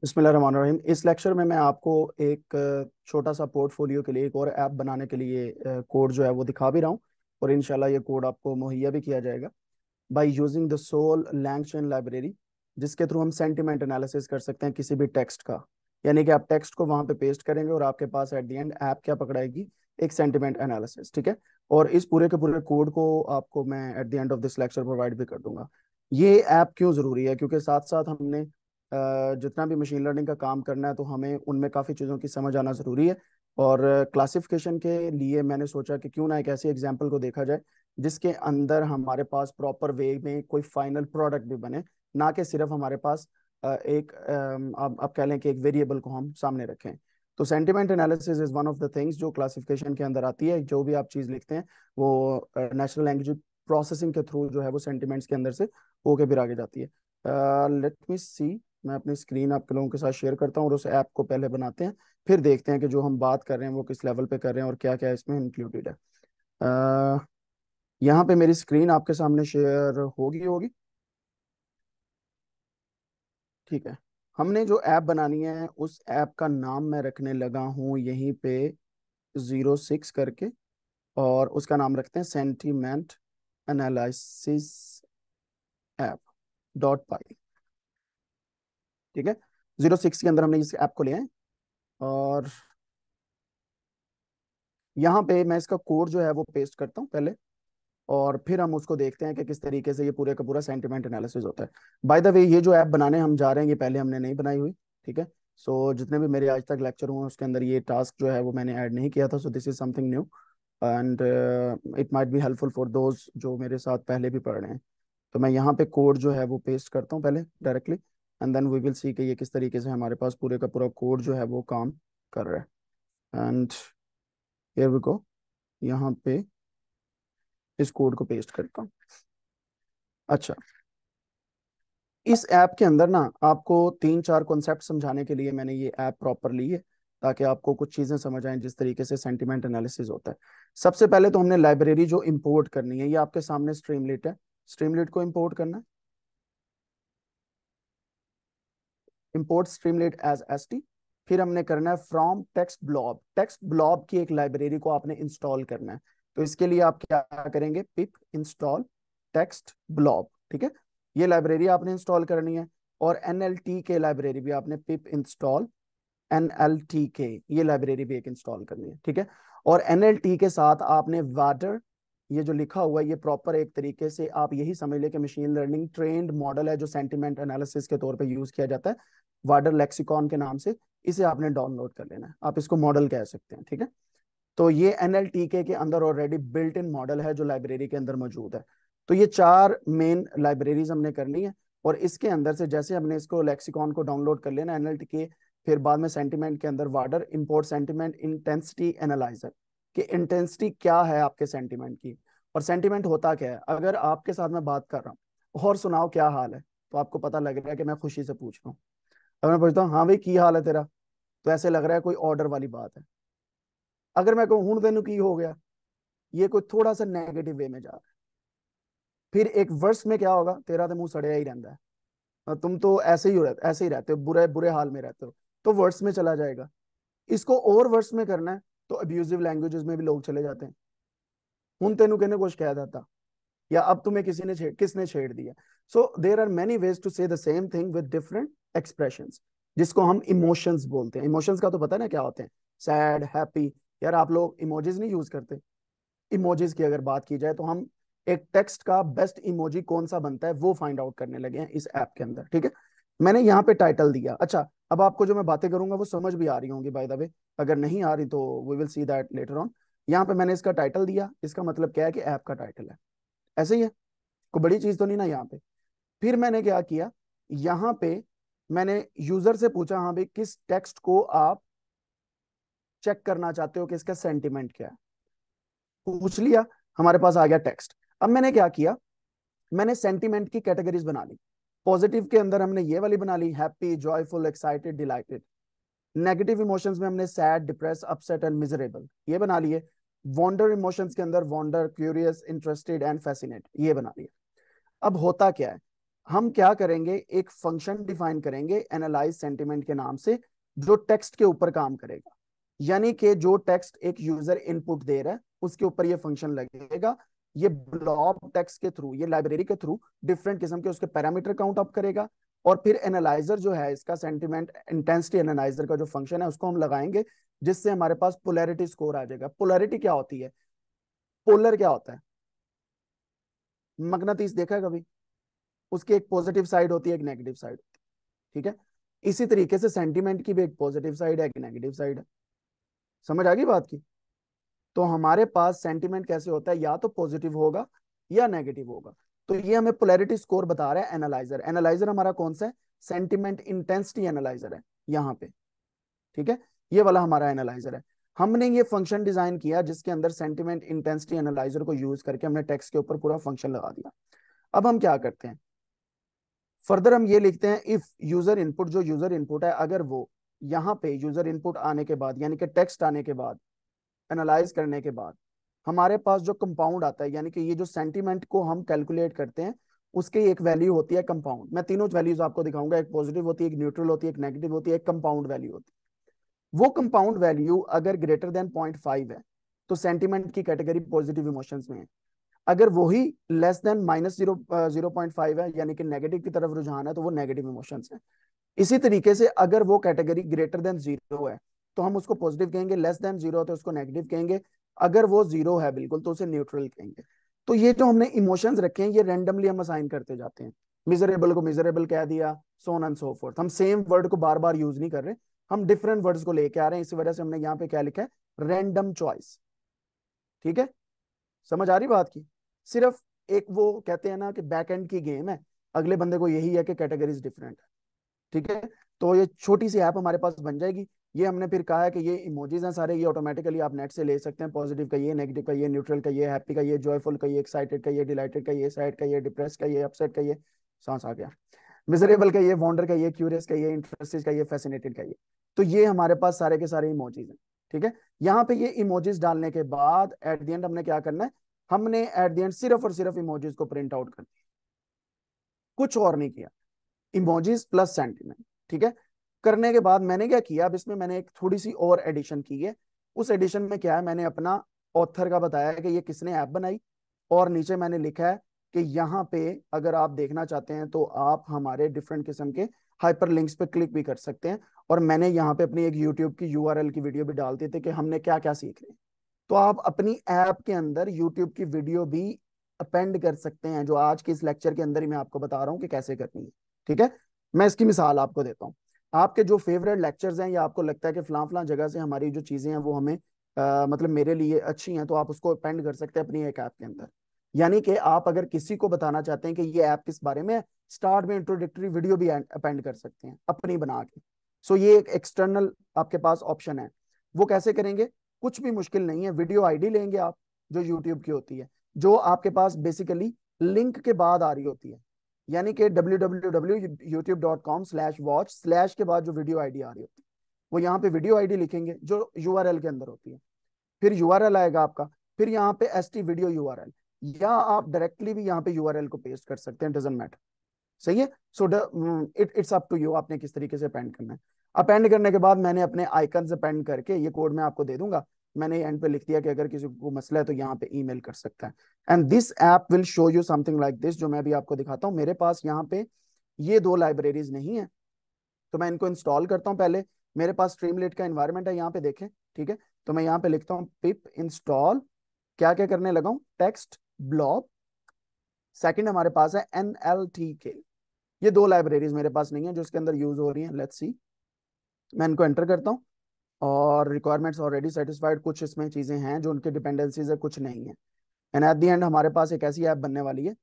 बिस्मिल्लाहिर्रहमानिर्रहीम इस लेक्चर में मैं आपको एक छोटा सा पोर्टफोलियो के लिए एक और ऐप बनाने के लिए कोड जो है वो दिखा भी रहा हूँ और इनशाला ये कोड आपको मुहैया भी किया जाएगा बाई यूजिंग द सोल लैंगशन लाइब्रेरी जिसके थ्रू हम सेंटिमेंट एनालिसिस कर सकते हैं किसी भी टेक्स्ट का यानी कि आप टेक्स्ट को वहाँ पे पेस्ट करेंगे और आपके पास एट दी एंड ऐप क्या पकड़ाएगी एक सेंटिमेंट एनालिसिस ठीक है और इस पूरे के पूरे कोड को आपको मैं at the end of this lecture provide भी कर दूंगा ये ऐप क्यों ज़रूरी है क्योंकि साथ साथ हमने जितना भी मशीन लर्निंग का काम करना है तो हमें उनमें काफ़ी चीज़ों की समझ आना ज़रूरी है और क्लासिफिकेशन के लिए मैंने सोचा कि क्यों ना एक ऐसे एग्जाम्पल को देखा जाए जिसके अंदर हमारे पास प्रॉपर वे में कोई फाइनल प्रोडक्ट भी बने ना कि सिर्फ हमारे पास एक आप, आप कह लें कि एक वेरिएबल को हम सामने रखें तो sentiment analysis is one of the things जो क्लासिफिकेशन के अंदर आती है जो भी आप चीज़ लिखते हैं वो नेशनल लैंग्वेज प्रोसेसिंग के थ्रू जो है वो सेंटिमेंट्स के अंदर से होके फिर आगे जाती है लेट मी सी मैं अपनी स्क्रीन आपके लोगों के साथ शेयर करता हूँ और उस ऐप को पहले बनाते हैं फिर देखते हैं कि जो हम बात कर रहे हैं वो किस लेवल पे कर रहे हैं और क्या क्या इसमें इंक्लूडेड है यहाँ पे मेरी स्क्रीन आपके सामने शेयर होगी होगी ठीक है हमने जो ऐप बनानी है उस ऐप का नाम मैं रखने लगा हूँ यहीं पे जीरो सिक्स करके और उसका नाम रखते हैं sentiment analysis app dot py ठीक है जीरो सिक्स के अंदर हमने इस ऐप को लिया है और यहाँ पे मैं इसका कोड जो है वो पेस्ट करता हूँ पहले और फिर हम उसको देखते हैं कि किस तरीके से ये पूरे का पूरा सेंटिमेंट एनालिसिस होता है बाय द वे ये जो ऐप बनाने हम जा रहे हैं ये पहले हमने नहीं बनाई हुई ठीक है सो so, जितने भी मेरे आज तक लेक्चर हुए उसके अंदर ये टास्क जो है वो मैंने ऐड नहीं किया था so this is something new and it might be helpful for those जो मेरे साथ पहले भी पढ़ रहे हैं तो मैं यहाँ पे कोड जो है वो पेस्ट करता हूँ पहले directly and then we will see कि ये किस तरीके से हमारे पास पूरे का पूरा कोड जो है वो काम कर रहा है एंड हियर वी गो यहाँ पे इस कोड को पेस्ट करता हूँ अच्छा इस ऐप के अंदर ना आपको तीन चार कॉन्सेप्ट समझाने के लिए मैंने ये ऐप प्रॉपर ली है ताकि आपको कुछ चीजें समझ आए जिस तरीके से सेंटिमेंट एनालिसिस होता है सबसे पहले तो हमने लाइब्रेरी जो इंपोर्ट करनी है ये आपके सामने स्ट्रीमलेट है स्ट्रीमलेट को इंपोर्ट करना है import Streamlit as S T फिर हमने करना है from text blob text blob की एक लाइब्रेरी को आपने इंस्टॉल करना है तो इसके लिए आप क्या करेंगे पिप इंस्टॉल टेक्स्ट ब्लॉब ठीक है ये लाइब्रेरी आपने इंस्टॉल करनी है और एन के लाइब्रेरी भी आपने पिप इंस्टॉल एन के ये लाइब्रेरी भी एक इंस्टॉल करनी है ठीक है और एन के साथ आपने वाटर ये जो लिखा हुआ है ये प्रॉपर एक तरीके से आप यही समझ लें कि मशीन लर्निंग ट्रेंड मॉडल है जो सेंटिमेंट एनालिसिस के तौर पे यूज किया जाता है वाडर लेक्सिकॉन के नाम से इसे आपने डाउनलोड कर लेना है आप इसको मॉडल कह सकते हैं ठीक है तो ये एन के अंदर ऑलरेडी बिल्ट इन मॉडल है जो लाइब्रेरी के अंदर मौजूद है तो ये चार मेन लाइब्रेरीज हमने करनी है और इसके अंदर से जैसे हमने इसको लेक्सिकॉन को डाउनलोड कर लेना एनएल के फिर बाद में सेंटिमेंट के अंदर vader import sentiment intensity analyser कि इंटेंसिटी क्या है आपके सेंटिमेंट की और सेंटिमेंट होता क्या है अगर आपके साथ मैं बात कर रहा हूँ और सुनाओ क्या हाल है तो आपको पता लग रहा है कि मैं खुशी से पूछ रहा हूँ अब मैं पूछता हूँ हाँ भाई की हाल है तेरा तो ऐसे लग रहा है कोई ऑर्डर वाली बात है अगर मैं कहूँ हूं तेन की हो गया ये कोई थोड़ा सा नेगेटिव वे में जा रहा है फिर एक वर्ष में क्या होगा तेरा तो मुंह सड़िया ही रहता है तुम तो ऐसे ही रहते ऐसे ही रहते हो बुरे बुरे हाल में रहते हो तो वर्ड्स में चला जाएगा इसको और वर्ड्स में करना है तो अब्यूजिव लैंग्वेजेस में भी लोग चले जाते हैं हूं तेन कहने कुछ कह देता या अब तुम्हें किसी ने छेड़ किसने छेड़ दिया so there are many ways to say same thing with different expression जिसको हम इमोशंस बोलते हैं इमोशंस का तो पता है ना क्या होते हैं सैड हैप्पी यार आप लोग इमोजेस नहीं यूज करते इमोजेस की अगर बात की जाए तो हम एक टेक्स्ट का बेस्ट इमोजी कौन सा बनता है वो फाइंड आउट करने लगे हैं इस ऐप के अंदर ठीक है मैंने यहाँ पे टाइटल दिया अच्छा अब आपको जो मैं बातें करूंगा वो समझ भी आ रही होंगी बाय द वे अगर नहीं आ रही तो we will see that later on यहाँ पे मैंने इसका टाइटल दिया इसका मतलब क्या है कि ऐप का टाइटल है ऐसे ही है कोई बड़ी चीज तो नहीं ना यहाँ पे फिर मैंने क्या किया यहाँ पे मैंने यूजर से पूछा हाँ भाई किस टेक्स्ट को आप चेक करना चाहते हो कि इसका सेंटिमेंट क्या है पूछ लिया हमारे पास आ गया टेक्स्ट अब मैंने क्या किया मैंने सेंटिमेंट की कैटेगरीज बना ली पॉजिटिव के अंदर हमने ये वाली बना ली happy joyful excited delighted negative emotions में हमने sad depress upset and miserable ये बना लिए वॉन्डर इमोशंस के अंदर wonder curious interested and fascinate ये बना लिया अब होता क्या है हम क्या करेंगे एक फंक्शन डिफाइन करेंगे एनालाइज सेंटिमेंट के नाम से जो टेक्स्ट के ऊपर काम करेगा यानी कि जो टेक्स्ट एक यूजर इनपुट दे रहा है उसके ऊपर ये फंक्शन लगेगा ये ब्लॉब टेक्स्ट के थ्रू ये लाइब्रेरी के थ्रू डिफरेंट किस्म के उसके पैरामीटर काउंट अप करेगा और फिर एनालाइजर जो है इसका सेंटिमेंट इंटेंसिटी एनालाइजर का जो फंक्शन है उसको हम लगाएंगे जिससे हमारे पास पोलैरिटी स्कोर आ जाएगा पोलैरिटी क्या होती है पोलर क्या होता है मगनातीस देखा कभी उसकी एक पॉजिटिव साइड होती है एक नेगेटिव साइड ठीक है इसी तरीके से सेंटिमेंट की भी एक पॉजिटिव साइड है एक नेगेटिव साइड है समझ आ गई बात की तो हमारे पास सेंटिमेंट कैसे होता है या तो पॉजिटिव होगा या नेगेटिव होगा तो ये हमें पोलैरिटी स्कोर बता रहा है एनालाइजर एनालाइजर हमारा कौन सा है सेंटिमेंट इंटेंसिटी एनालाइजर है यहाँ पे ठीक है ये वाला हमारा एनालाइजर है हमने ये फंक्शन डिजाइन किया जिसके अंदर सेंटिमेंट इंटेंसिटी एनालाइजर को यूज करके हमने टेक्स्ट के ऊपर पूरा फंक्शन लगा दिया अब हम क्या करते हैं फर्दर हम ये लिखते हैं इफ यूजर इनपुट जो यूजर इनपुट है अगर वो यहाँ पे यूजर इनपुट आने के बाद यानी कि टेक्स्ट आने के बाद एनालाइज करने के बाद हमारे पास जो कंपाउंड आता है यानी कि ये जो सेंटीमेंट को हम कैलकुलेट करते हैं उसकी एक वैल्यू होती है कंपाउंड मैं तीनों वैल्यूज आपको दिखाऊंगा एक पॉजिटिव होती है एक न्यूट्रल होती है एक नेगेटिव होती है एक कंपाउंड वैल्यू होती है वो कंपाउंड वैल्यू अगर ग्रेटर देन पॉइंट फाइव है तो सेंटिमेंट की कैटेगरी पॉजिटिव इमोशन में है अगर वही less than minus zero zero point five है यानी कि नेगेटिव की तरफ रुझान है तो वो नेगेटिव इमोशन है इसी तरीके से अगर वो कैटेगरी ग्रेटर देन जीरो है तो हम उसको पॉजिटिव कहेंगे लेस देन जीरो तो उसको नेगेटिव कहेंगे अगर वो जीरो है बिल्कुल तो उसे न्यूट्रल कहेंगे तो ये जो हमने इमोशंस रखे हैं ये रेंडमली हम असाइन करते जाते हैं मिजरेबल को मिजरेबल कह दिया सोन एंड सो फोर्थ हम सेम वर्ड को बार बार यूज नहीं कर रहे हम डिफरेंट वर्ड्स को लेके आ रहे हैं इसी वजह से हमने यहाँ पे क्या लिखा है रेंडम चॉइस ठीक है समझ आ रही बात की सिर्फ एक वो कहते हैं ना कि बैक एंड की गेम है अगले बंदे को यही है कि कैटेगरीज डिफरेंट है ठीक है तो ये छोटी सी ऐप हमारे पास बन जाएगी ये हमने फिर कहा है कि ये इमोजीज हैं सारे ये ऑटोमेटिकली आप नेट से ले सकते हैं पॉजिटिव का ये नेगेटिव का ये न्यूट्रल का ये हैप्पी का ये जॉयफुल का ये एक्साइटेड का ये डिलाइटेड का ये सैड का ये डिप्रेस का ये अपसेट का ये सांस आ गया मिजरेबल का ये वॉन्डर का ये क्यूरियस का ये इंटरेस्टेड का ये फैसिनेटेड का ये तो ये हमारे पास सारे के सारे इमोजीज हैं ठीक है यहाँ पे ये इमोजीज डालने के बाद एट द एंड हमने क्या करना है हमने एट द एंड सिर्फ और सिर्फ इमोजीज को प्रिंट आउट कर दिया कुछ और नहीं किया इमोजीज प्लस सेंटीमेंट ठीक है करने के बाद मैंने क्या किया अब इसमें मैंने एक थोड़ी सी और एडिशन की है उस एडिशन में क्या है मैंने अपना ऑथर का बताया कि ये किसने ऐप बनाई और नीचे मैंने लिखा है कि यहाँ पे अगर आप देखना चाहते हैं तो आप हमारे डिफरेंट किस्म के हाइपर लिंक्स पे क्लिक भी कर सकते हैं और मैंने यहाँ पे अपनी एक यूट्यूब की यू की वीडियो भी डाल दी थी कि हमने क्या क्या सीख रहे हैं तो आप अपनी ऐप के अंदर यूट्यूब की वीडियो भी अपेंड कर सकते हैं जो आज के इस लेक्चर के अंदर ही मैं आपको बता रहा हूँ कि कैसे करनी है ठीक है मैं इसकी मिसाल आपको देता हूँ आपके जो फेवरेट लेक्चर्स हैं या आपको लगता है कि फलां फलां जगह से हमारी जो चीज़ें हैं वो हमें आ, मतलब मेरे लिए अच्छी हैं तो आप उसको अपेंड कर सकते हैं अपनी एक ऐप के अंदर यानी कि आप अगर किसी को बताना चाहते हैं कि ये ऐप किस बारे में स्टार्ट में इंट्रोडक्टरी वीडियो भी अपेंड कर सकते हैं अपनी बना के सो ये एक एक्सटर्नल आपके पास ऑप्शन है वो कैसे करेंगे कुछ भी मुश्किल नहीं है वीडियो आईडी लेंगे आप जो यूट्यूब की होती है जो आपके पास बेसिकली लिंक के बाद आ रही होती है यानी कि W W W YouTube dot com slash watch slash के बाद जो वीडियो आईडी आ रही होती है वो यहाँ पे वीडियो आईडी लिखेंगे जो यू के अंदर होती है फिर यू आएगा आपका फिर यहाँ पे एस वीडियो यू या आप डायरेक्टली भी यहाँ पे यू को पेस्ट कर सकते हैं डजेंट मैटर सही है so it it's up to you आपने किस तरीके से पेंट करना है अपेंड करने के बाद मैंने अपने आइकन से पेंड करके ये कोड मैं आपको दे दूंगा मैंने एंड पे लिख दिया कि अगर किसी को मसला है तो यहाँ पे ईमेल कर सकता है and this app will show you something like this जो मैं भी आपको दिखाता हूँ मेरे पास यहाँ पे ये दो लाइब्रेरीज नहीं है तो मैं इनको इंस्टॉल करता हूँ पहले मेरे पास स्ट्रीमलेट का इन्वायरमेंट है यहाँ पे देखें ठीक है तो मैं यहाँ पे लिखता हूँ पिप इंस्टॉल क्या क्या करने लगा टेक्स्ट ब्लॉब सेकेंड हमारे पास है एन एल ये दो लाइब्रेरीज मेरे पास नहीं है जो इसके अंदर यूज हो रही है लेट्स सी मैं इनको एंटर करता हूँ और रिक्वायरमेंट्स ऑलरेडी सेटिस्फाइड कुछ इसमें चीज़ें हैं जो उनके डिपेंडेंसीज है कुछ नहीं है एंड एट दी एंड हमारे पास एक ऐसी ऐप बनने वाली है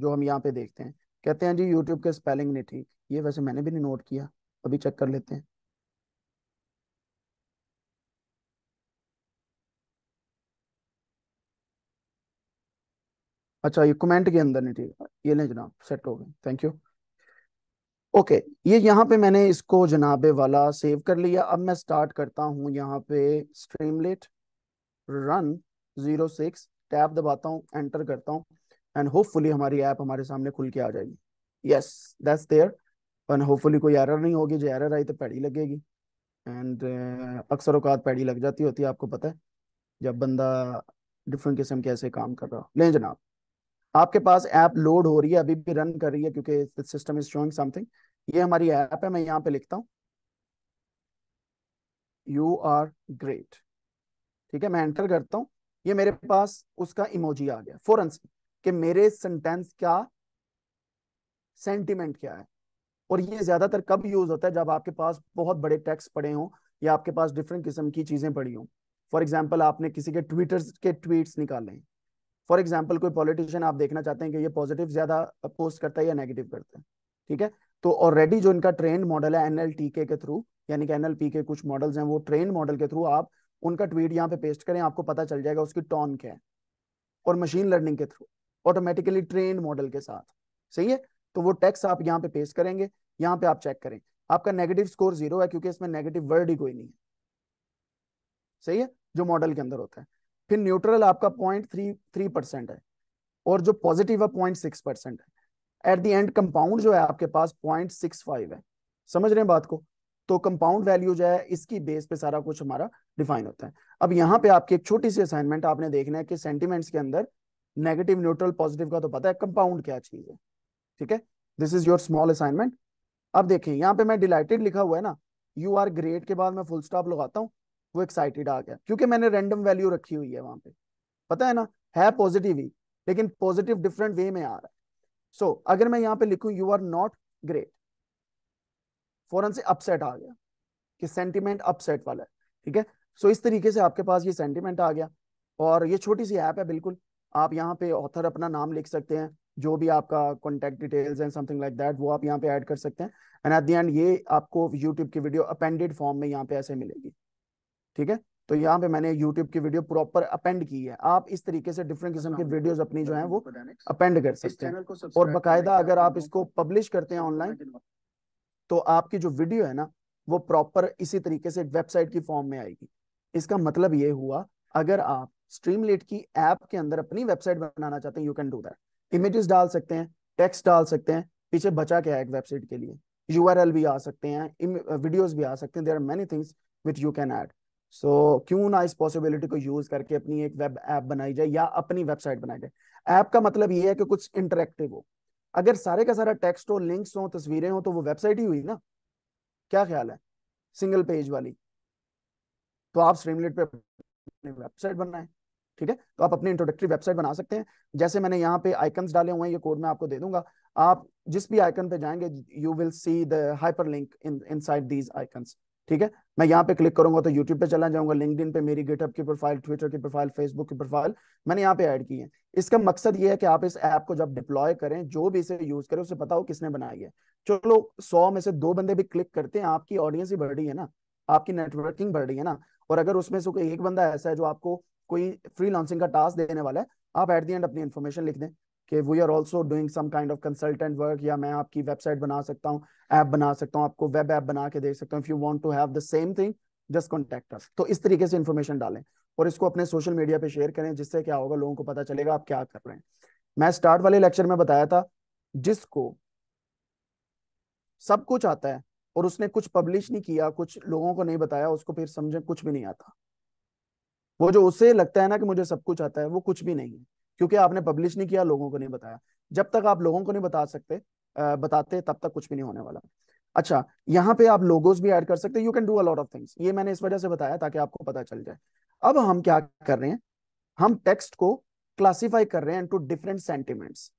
जो हम यहाँ पे देखते हैं कहते हैं जी यूट्यूब के स्पेलिंग नहीं ठीक ये वैसे मैंने भी नहीं नोट किया अभी चेक कर लेते हैं अच्छा ये कमेंट के अंदर नहीं ठीक ये लें जनाब सेट हो गए थैंक यू ओके ये यहाँ पे मैंने इसको जनाबे वाला सेव कर लिया अब मैं स्टार्ट करता हूँ यहाँ पे Streamlit run zero six tab दबाता हूँ एंटर करता हूँ एंड होपफुली हमारी ऐप हमारे सामने खुल के आ जाएगी yes that's there and hopefully कोई एरर नहीं होगी जो एरर आई तो पैड़ी लगेगी एंड uh, अक्सर औकात पैड़ी लग जाती होती है आपको पता है जब बंदा डिफरेंट किस्म के ऐसे काम कर रहा हो लें जनाब आपके पास ऐप लोड हो रही है अभी भी रन कर रही है क्योंकि सिस्टम इज शोइंग समथिंग ये हमारी ऐप है मैं यहाँ पे लिखता हूँ यू आर ग्रेट ठीक है मैं एंटर करता हूँ ये मेरे पास उसका इमोजी आ गया फौरन से कि मेरे सेंटेंस क्या सेंटिमेंट क्या है और ये ज्यादातर कब यूज होता है जब आपके पास बहुत बड़े टेक्स्ट पड़े हों या आपके पास डिफरेंट किस्म की चीजें पड़ी हों फॉर एग्जाम्पल आपने किसी के ट्विटर के ट्वीट्स निकाले फॉर एग्जाम्पल कोई पॉलिटिशियन आप देखना चाहते हैं कि ये पॉजिटिव ज्यादा पोस्ट करता है या नेगेटिव करता है ठीक है तो ऑलरेडी जो इनका ट्रेंड मॉडल है एनएल के थ्रू यानी कि एनएल के कुछ मॉडल्स हैं वो ट्रेंड मॉडल के थ्रू आप उनका ट्वीट यहाँ पे पेस्ट करें आपको पता चल जाएगा उसकी टॉन क्या है और मशीन लर्निंग के थ्रू ऑटोमेटिकली ट्रेंड मॉडल के साथ सही है तो वो टेक्स आप यहाँ पे पेस्ट करेंगे यहाँ पे आप चेक करें आपका नेगेटिव स्कोर जीरो है क्योंकि इसमें नेगेटिव वर्ड ही कोई नहीं है सही है जो मॉडल के अंदर होता है फिर न्यूट्रल आपका पॉइंट थ्री थ्री परसेंट है और जो पॉजिटिव है पॉइंट सिक्स परसेंट है एट द एंड कंपाउंड जो है आपके पास पॉइंट सिक्स फाइव है समझ रहे हैं बात को तो कंपाउंड वैल्यू जो है इसकी बेस पे सारा कुछ हमारा डिफाइन होता है अब यहाँ पे आपकी एक छोटी सी असाइनमेंट आपने देखना है कि सेंटिमेंट्स के अंदर नेगेटिव न्यूट्रल पॉजिटिव का तो पता है कंपाउंड क्या चीज है ठीक है this is your small assignment अब देखिए यहाँ पे मैं डिलाइटेड लिखा हुआ है ना यू आर ग्रेट के बाद मैं फुल स्टॉप लगाता हूँ वो एक्साइटेड आ गया क्योंकि मैंने रेंडम वैल्यू रखी हुई है वहां पे पता है ना है पॉजिटिव ही लेकिन पॉजिटिव डिफरेंट वे में आ रहा है सो so, अगर मैं यहाँ पे लिखू यू आर नॉट ग्रेट फौरन से अपसेट आ गया कि सेंटिमेंट अपसेट वाला है ठीक है सो so, इस तरीके से आपके पास ये सेंटिमेंट आ गया और ये छोटी सी ऐप है बिल्कुल आप यहाँ पे ऑथर अपना नाम लिख सकते हैं जो भी आपका contact details and something like that वो आप यहाँ पे ऐड कर सकते हैं एंड एट द एंड ये आपको यूट्यूब की वीडियो अपेंडेड फॉर्म में यहाँ पे ऐसे मिलेगी ठीक है तो यहाँ पे मैंने YouTube की वीडियो प्रॉपर अपेंड की है आप इस तरीके से डिफरेंट किस्म की वीडियोस हाँ, अपनी जो है वो अपेंड कर सकते हैं और बकायदा अगर आप इसको पब्लिश करते हैं ऑनलाइन तो आपकी जो वीडियो है ना वो प्रॉपर इसी तरीके से वेबसाइट की फॉर्म में आएगी इसका मतलब ये हुआ अगर आप स्ट्रीमलेट की ऐप के अंदर अपनी वेबसाइट बनाना चाहते हैं you can do that images डाल सकते हैं टेक्स्ट डाल सकते हैं पीछे बचा क्या है एक वेबसाइट के लिए यूआरएल भी आ सकते हैं वीडियोस भी आ सकते हैं there are many things which you can add so so, क्यों ना इस पॉसिबिलिटी को यूज करके अपनी एक वेब ऐप बनाई जाए या अपनी वेबसाइट बनाई जाए ऐप का मतलब ये है कि कुछ इंटरेक्टिव हो अगर सारे का सारा टेक्स्ट हो लिंक्स हो तस्वीरें हो तो वो वेबसाइट ही हुई ना क्या ख्याल है सिंगल पेज वाली तो आप स्ट्रीमलेट पे वेबसाइट बनना है ठीक है तो आप अपनी इंट्रोडक्टरी वेबसाइट बना सकते हैं जैसे मैंने यहाँ पे आइकन्स डाले हुए हैं ये कोड मैं आपको दे दूंगा आप जिस भी आइकन पे जाएंगे you will see the hyperlink in inside these icons ठीक है मैं यहाँ पे क्लिक करूंगा तो यूट्यूब पे चला जाऊंगा लिंकड पे मेरी गिटअप की प्रोफाइल ट्विटर की प्रोफाइल फेसबुक की प्रोफाइल मैंने यहाँ पे ऐड की है इसका मकसद ये है कि आप इस ऐप को जब डिप्लॉय करें जो भी इसे यूज करे उसे पता हो किसने बनाई है चलो सौ में से दो बंदे भी क्लिक करते हैं आपकी ऑडियंस ही बढ़ रही है ना आपकी नेटवर्किंग बढ़ रही है ना और अगर उसमें से कोई एक बंदा ऐसा है जो आपको कोई फ्री लॉन्सिंग का टास्क देने वाला है आप एट दी एंड अपनी इन्फॉर्मेशन लिख दें कि we are also doing some kind of consultant work या मैं आपकी वेबसाइट बना सकता हूँ ऐप बना सकता हूँ आपको वेब ऐप बना के दे सकता हूँ if you want to have the same thing just contact us तो इस तरीके से इन्फॉर्मेशन डालें और इसको अपने सोशल मीडिया पे शेयर करें जिससे क्या होगा लोगों को पता चलेगा आप क्या कर रहे हैं मैं स्टार्ट वाले लेक्चर में बताया था जिसको सब कुछ आता है और उसने कुछ पब्लिश नहीं किया कुछ लोगों को नहीं बताया उसको फिर समझे कुछ भी नहीं आता वो जो उसे लगता है ना कि मुझे सब कुछ आता है वो कुछ भी नहीं है क्योंकि आपने पब्लिश नहीं किया लोगों को नहीं बताया जब तक आप लोगों को नहीं बता सकते बताते तब तक कुछ भी नहीं होने वाला अच्छा यहाँ पे आप लोगोस भी ऐड कर सकते you can do a lot of things ये मैंने इस वजह से बताया ताकि आपको पता चल जाए अब हम क्या कर रहे हैं हम टेक्स्ट को क्लासीफाई कर रहे हैं इनटू डिफरेंट सेंटिमेंट्स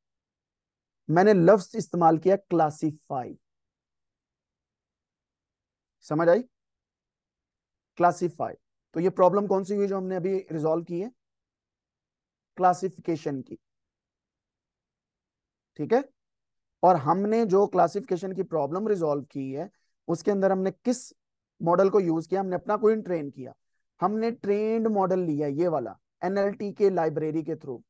मैंने लफ्ज इस्तेमाल किया क्लासीफाई समझ आई क्लासीफाई तो ये प्रॉब्लम कौन सी हुई जो हमने अभी रिजोल्व की है क्लासिफिकेशन की ठीक है और हमने जो क्लासिफिकेशन की प्रॉब्लम रिजोल्व की है उसके अंदर हमने किस मॉडल को यूज किया हमने अपना कोई ट्रेन किया हमने ट्रेंड मॉडल लिया ये वाला एनएलटी के लाइब्रेरी के थ्रू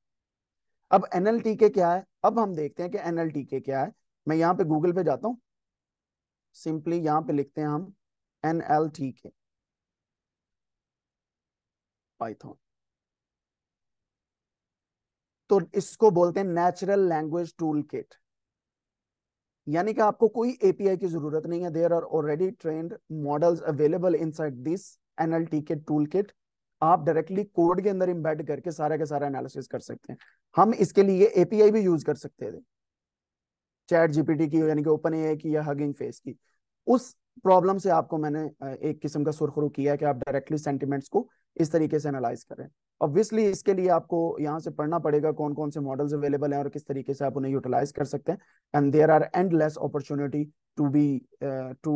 अब एनएलटी के क्या है अब हम देखते हैं कि एनएलटी के क्या है मैं यहाँ पे गूगल पे जाता हूँ सिंपली यहाँ पे लिखते हैं हम N L T K Python तो इसको बोलते हैं नेचुरल लैंग्वेज टूल किट यानी कि आपको कोई एपीआई की जरूरत नहीं है there are already train models available inside this NLT K tool kit आप डायरेक्टली कोड के अंदर इम्बेड करके सारे के सारा एनालिसिस कर सकते हैं हम इसके लिए एपीआई भी यूज कर सकते थे चैट जीपीटी की यानी कि ओपन ए की या हगिंग फेस की उस प्रॉब्लम से आपको मैंने एक किस्म का सुरखरू किया है कि आप डायरेक्टली सेंटिमेंट्स को इस तरीके से एनालाइज करें ऑब्वियसली इसके लिए आपको यहाँ से पढ़ना पड़ेगा कौन कौन से मॉडल्स अवेलेबल हैं और किस तरीके से आप उन्हें यूटिलाइज कर सकते हैं and there are endless opportunity to be to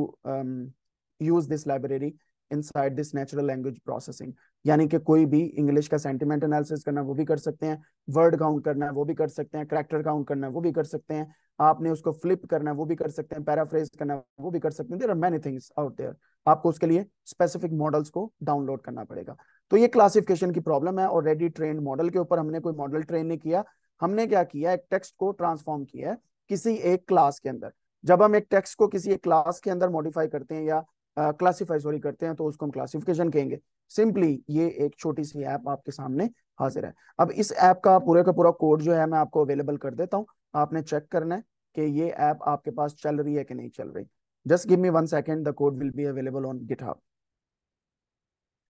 use this library inside this natural language processing यानी कि कोई भी इंग्लिश का सेंटिमेंट एनालिसिस करना वो भी कर सकते हैं वर्ड काउंट करना है वो भी कर सकते हैं करेक्टर काउंट करना है वो भी कर सकते हैं आपने उसको फ्लिप करना है वो भी कर सकते हैं पैराफ्रेज करना है वो भी कर सकते हैं there are many things out there आपको उसके लिए स्पेसिफिक मॉडल्स को डाउनलोड करना पड़ेगा तो ये क्लासिफिकेशन की प्रॉब्लम है और रेडी ट्रेन मॉडल के ऊपर हमने कोई मॉडल ट्रेन नहीं किया हमने क्या किया एक टेक्स्ट को ट्रांसफॉर्म किया है किसी एक क्लास के अंदर जब हम एक टेक्स्ट को किसी एक क्लास के अंदर मॉडिफाई करते हैं या क्लासीफाई सॉरी करते हैं तो उसको हम क्लासिफिकेशन कहेंगे सिंपली ये एक छोटी सी ऐप आपके सामने हाजिर है अब इस ऐप का पूरे का पूरा कोड जो है मैं आपको अवेलेबल कर देता हूँ आपने चेक करना है कि ये ऐप आपके पास चल रही है कि नहीं चल रही just give me one second the code will be available on GitHub